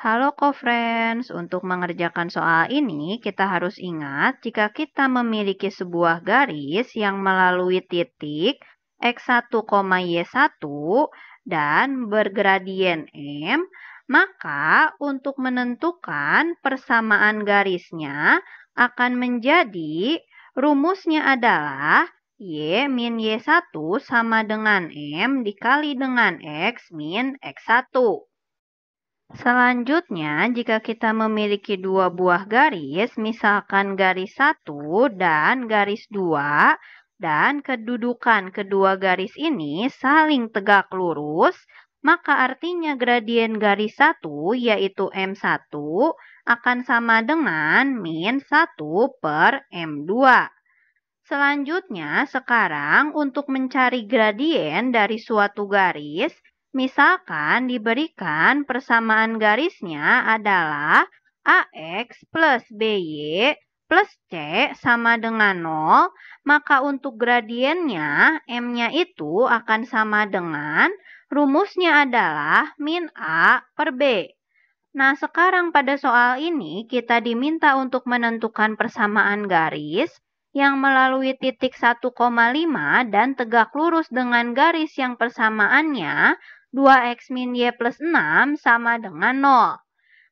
Halo co-friends, untuk mengerjakan soal ini kita harus ingat jika kita memiliki sebuah garis yang melalui titik X1, Y1 dan bergradien M, maka untuk menentukan persamaan garisnya akan menjadi rumusnya adalah Y min Y1 sama dengan M dikali dengan X min X1. Selanjutnya, jika kita memiliki dua buah garis, misalkan garis 1 dan garis 2, dan kedudukan kedua garis ini saling tegak lurus, maka artinya gradien garis 1 yaitu M1 akan sama dengan min 1 per M2. Selanjutnya, sekarang untuk mencari gradien dari suatu garis, Misalkan diberikan persamaan garisnya adalah AX plus BY plus C sama dengan 0, maka untuk gradiennya M-nya itu akan sama dengan rumusnya adalah min A per B. Nah, sekarang pada soal ini kita diminta untuk menentukan persamaan garis yang melalui titik 1,5 dan tegak lurus dengan garis yang persamaannya 2x min y plus 6 sama dengan 0.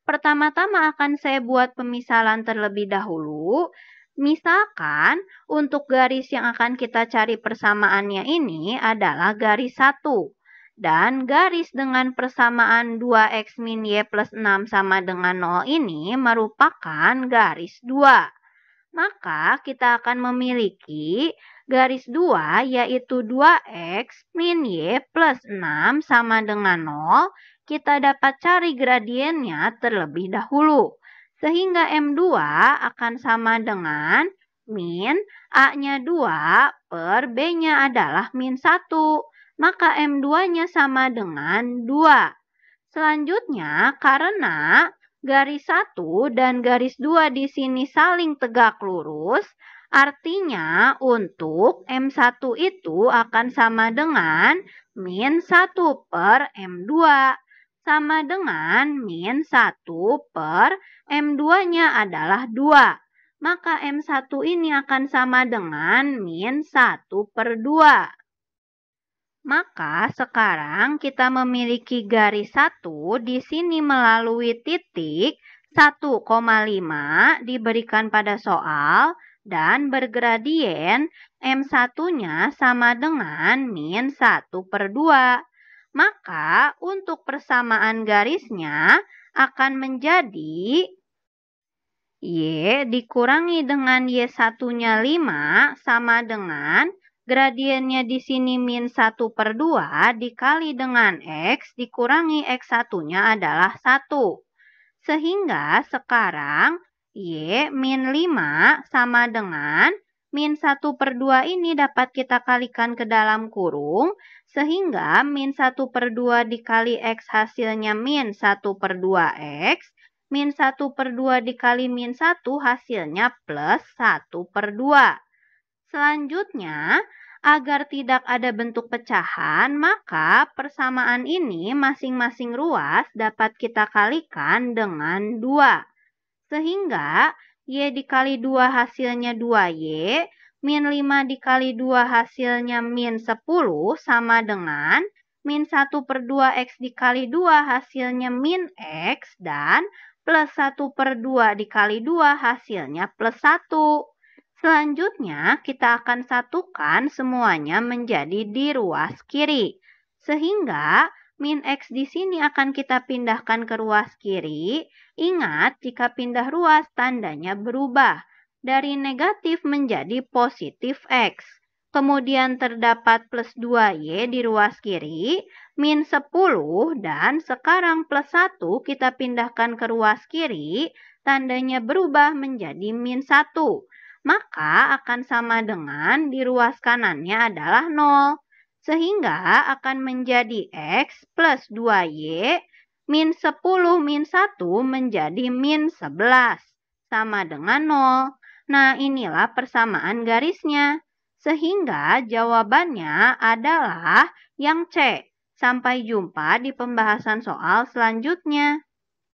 Pertama-tama akan saya buat pemisalan terlebih dahulu. Misalkan untuk garis yang akan kita cari persamaannya ini adalah garis 1. Dan garis dengan persamaan 2x min y plus 6 sama dengan 0 ini merupakan garis 2. Maka kita akan memiliki garis 2 yaitu 2x min y plus 6 sama dengan 0, kita dapat cari gradiennya terlebih dahulu. Sehingga M2 akan sama dengan min A-nya 2 per B-nya adalah min 1. Maka M2-nya sama dengan 2. Selanjutnya, karena garis 1 dan garis 2 di sini saling tegak lurus, artinya untuk M1 itu akan sama dengan min 1 per M2 sama dengan min 1 per M2-nya adalah 2. Maka M1 ini akan sama dengan min 1 per 2. Maka sekarang kita memiliki garis 1 di sini melalui titik 1,5 diberikan pada soal dan bergradien M1-nya sama dengan min 1 per 2. Maka untuk persamaan garisnya akan menjadi Y dikurangi dengan Y1-nya 5 sama dengan gradiennya di sini min 1 per 2 dikali dengan X dikurangi x satunya adalah 1. Sehingga sekarang Y min 5 sama dengan min 1 per 2 ini dapat kita kalikan ke dalam kurung sehingga min 1 per 2 dikali X hasilnya min 1 per 2 X min 1 per 2 dikali min 1 hasilnya plus 1 per 2. Selanjutnya, agar tidak ada bentuk pecahan, maka persamaan ini masing-masing ruas dapat kita kalikan dengan 2. Sehingga Y dikali 2 hasilnya 2Y, min 5 dikali 2 hasilnya min 10 sama dengan min 1 per 2X dikali 2 hasilnya min X dan plus 1 per 2 dikali 2 hasilnya plus 1. Selanjutnya, kita akan satukan semuanya menjadi di ruas kiri. Sehingga min X di sini akan kita pindahkan ke ruas kiri. Ingat, jika pindah ruas tandanya berubah dari negatif menjadi positif X. Kemudian terdapat plus 2Y di ruas kiri, min 10 dan sekarang plus 1 kita pindahkan ke ruas kiri, tandanya berubah menjadi min 1 maka akan sama dengan di ruas kanannya adalah 0. Sehingga akan menjadi X plus 2Y min 10 min 1 menjadi min 11 sama dengan 0. Nah inilah persamaan garisnya. Sehingga jawabannya adalah yang C. Sampai jumpa di pembahasan soal selanjutnya.